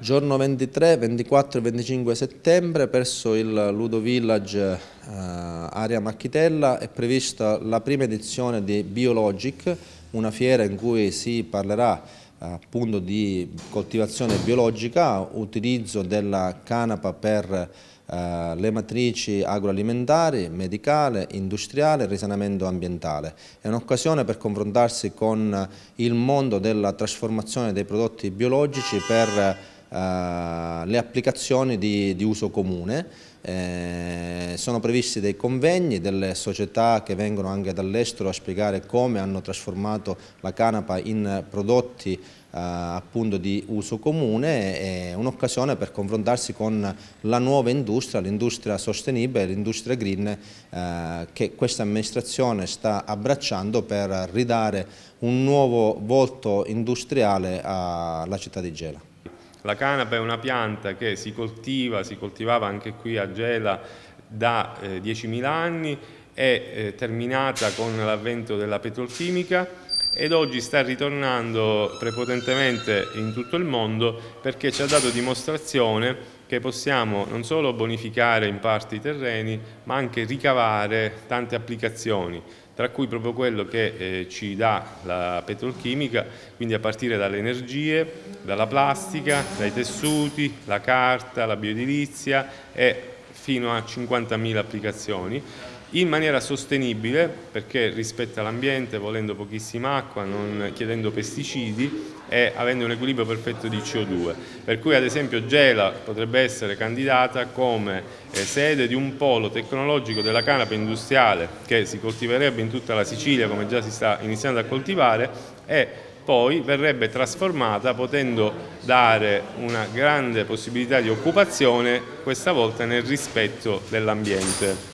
Giorno 23, 24 e 25 settembre presso il Ludo Village eh, Area Macchitella è prevista la prima edizione di Biologic, una fiera in cui si parlerà eh, appunto di coltivazione biologica, utilizzo della canapa per eh, le matrici agroalimentari, medicale, industriale e risanamento ambientale. È un'occasione per confrontarsi con il mondo della trasformazione dei prodotti biologici per eh, le applicazioni di, di uso comune. Eh, sono previsti dei convegni delle società che vengono anche dall'estero a spiegare come hanno trasformato la canapa in prodotti Uh, appunto di uso comune è un'occasione per confrontarsi con la nuova industria, l'industria sostenibile, l'industria green uh, che questa amministrazione sta abbracciando per ridare un nuovo volto industriale alla città di Gela. La canapa è una pianta che si coltiva, si coltivava anche qui a Gela da eh, 10.000 anni, è eh, terminata con l'avvento della petrolchimica ed oggi sta ritornando prepotentemente in tutto il mondo perché ci ha dato dimostrazione che possiamo non solo bonificare in parte i terreni ma anche ricavare tante applicazioni tra cui proprio quello che eh, ci dà la petrolchimica, quindi a partire dalle energie, dalla plastica, dai tessuti, la carta, la bioedilizia e fino a 50.000 applicazioni in maniera sostenibile perché rispetta l'ambiente, volendo pochissima acqua, non chiedendo pesticidi e avendo un equilibrio perfetto di CO2. Per cui ad esempio Gela potrebbe essere candidata come eh, sede di un polo tecnologico della canapa industriale che si coltiverebbe in tutta la Sicilia come già si sta iniziando a coltivare e poi verrebbe trasformata potendo dare una grande possibilità di occupazione questa volta nel rispetto dell'ambiente.